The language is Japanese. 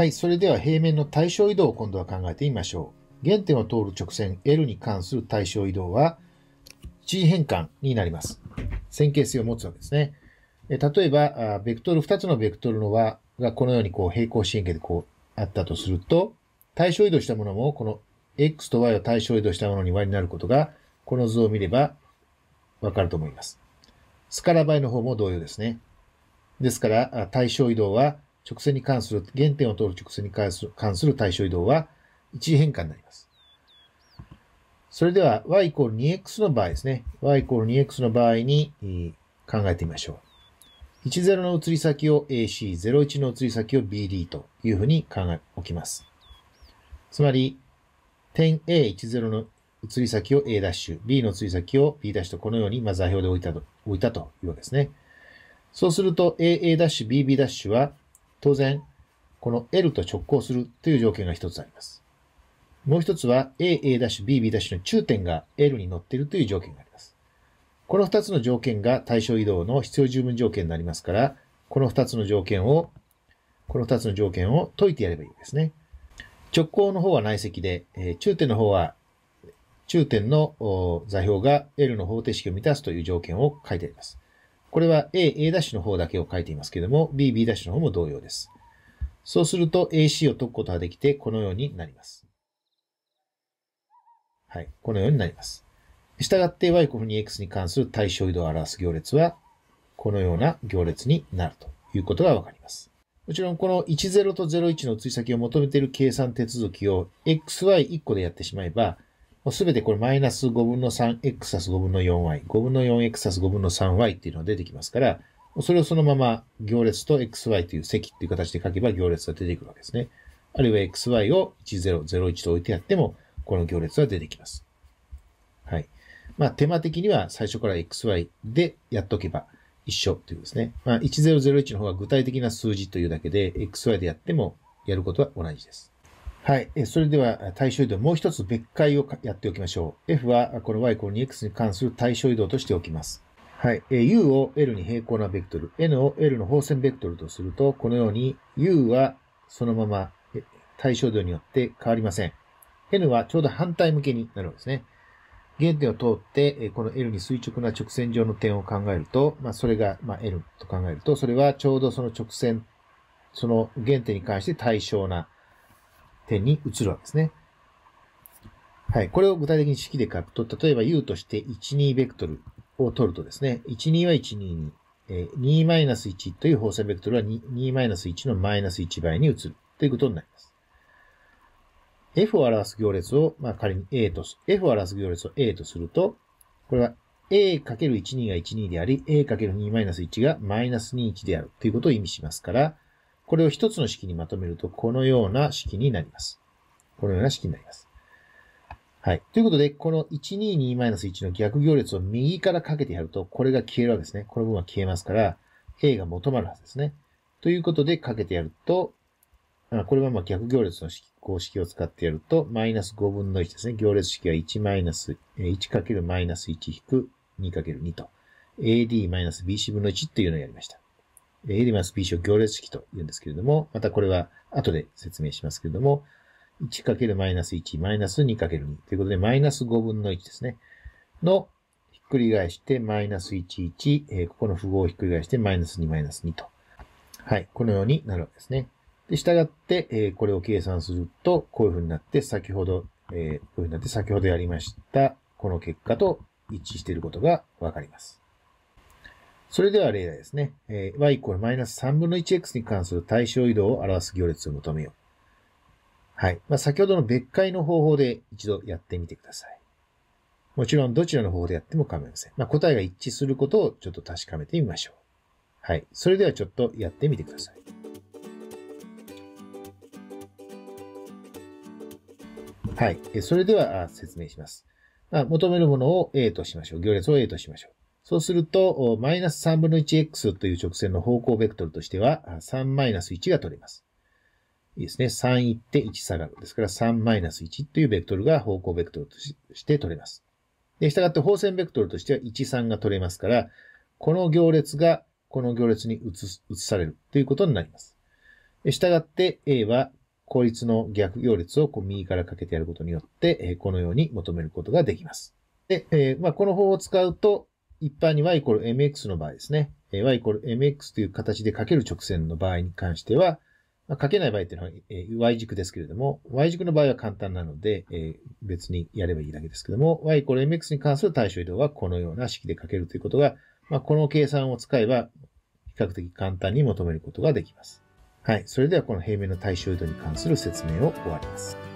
はい、それでは平面の対象移動を今度は考えてみましょう。原点を通る直線 L に関する対象移動は G 変換になります。線形性を持つわけですね。例えば、ベクトル、2つのベクトルの和がこのようにこう平行四辺形でこうあったとすると、対象移動したものもこの X と Y を対象移動したものに和になることが、この図を見ればわかると思います。スカラ倍の方も同様ですね。ですから、対象移動は直線に関する、原点を通る直線に関する関する対象移動は一変換になります。それでは y イコール 2x の場合ですね。y イコール 2x の場合に考えてみましょう。10の移り先を AC、01の移り先を BD というふうに考え、おきます。つまり、点 A10 の移り先を A'、B の移り先を B' とこのように、まあ、座標で置いたと、置いたというわけですね。そうすると AA'、BB' は当然、この L と直行するという条件が一つあります。もう一つは AA-BB' の中点が L に乗っているという条件があります。この二つの条件が対象移動の必要十分条件になりますから、この二つの条件を、この二つの条件を解いてやればいいですね。直行の方は内積で、え中点の方は、中点の座標が L の方程式を満たすという条件を書いてあります。これは A、A' の方だけを書いていますけれども、B、B' の方も同様です。そうすると AC を解くことができて、このようになります。はい。このようになります。従って y フに x に関する対象移動を表す行列は、このような行列になるということがわかります。もちろん、この10と01の追跡を求めている計算手続きを xy1 個でやってしまえば、もうすべてこれマイナス5分の 3x たす5分の 4y、5分の 4x たす5分の 3y っていうのが出てきますから、それをそのまま行列と xy という積っていう形で書けば行列が出てくるわけですね。あるいは xy を1001と置いてやっても、この行列は出てきます。はい。まあ、手間的には最初から xy でやっとけば一緒というですね。まあ、1001の方が具体的な数字というだけで、xy でやってもやることは同じです。はい。それでは対象移動、もう一つ別解をやっておきましょう。f はこの y イコール 2x に関する対象移動としておきます。はい。u を l に平行なベクトル、n を l の方線ベクトルとすると、このように u はそのまま対象移動によって変わりません。n はちょうど反対向けになるんですね。原点を通って、この L に垂直な直線上の点を考えると、まあ、それが、ま L と考えると、それはちょうどその直線、その原点に関して対称な点に移るわけですね。はい。これを具体的に式で書くと、例えば U として12ベクトルを取るとですね、12は122、え2-1という放線ベクトルは2-1のマイナス1倍に移るということになります。F を表す行列を、まあ、仮に A と、F を表す行列を A とすると、これは A×12 が12であり、A×2-1 がマイナス21であるということを意味しますから、これを一つの式にまとめると、このような式になります。このような式になります。はい。ということで、この122-1の逆行列を右からかけてやると、これが消えるわけですね。この部分は消えますから、A が求まるはずですね。ということで、かけてやると、これはまあ逆行列の式公式を使ってやると、マイナス5分の1ですね。行列式は1マイナス、1るマイナス1引く2る2と、AD マイナス BC 分の1っていうのをやりました。エリマス B 章行列式と言うんですけれども、またこれは後で説明しますけれども、1×-1、-2×2 ということで、マイナス5分の1ですね。の、ひっくり返して、マイナス1、1、えー、ここの符号をひっくり返して、マイナス2、マイナス2と。はい、このようになるわけですね。で、従って、えー、これを計算すると、こういうふうになって、先ほど、えー、こういうふうになって、先ほどやりました、この結果と一致していることがわかります。それでは例題ですね。えー、y イコールマイナス3分の 1x に関する対象移動を表す行列を求めよう。はい。まあ、先ほどの別解の方法で一度やってみてください。もちろんどちらの方法でやっても構いません。まあ、答えが一致することをちょっと確かめてみましょう。はい。それではちょっとやってみてください。はい。それでは説明します。まあ、求めるものを A としましょう。行列を A としましょう。そうすると、マイナス3分の 1x という直線の方向ベクトルとしては、3マイナス1が取れます。いいですね。3行って1下がる。ですから3マイナス1というベクトルが方向ベクトルとして取れます。で、従って方線ベクトルとしては1、3が取れますから、この行列がこの行列に移す、移されるということになります。従って A は効率の逆行列をこう右からかけてやることによって、このように求めることができます。で、えー、まあ、この方を使うと、一般に y イコール mx の場合ですね。y イコール mx という形でかける直線の場合に関しては、まあ、かけない場合っていうのは、y 軸ですけれども、y 軸の場合は簡単なので、え別にやればいいだけですけども、y イコール mx に関する対象移動はこのような式でかけるということが、まあ、この計算を使えば、比較的簡単に求めることができます。はい。それではこの平面の対象移動に関する説明を終わります。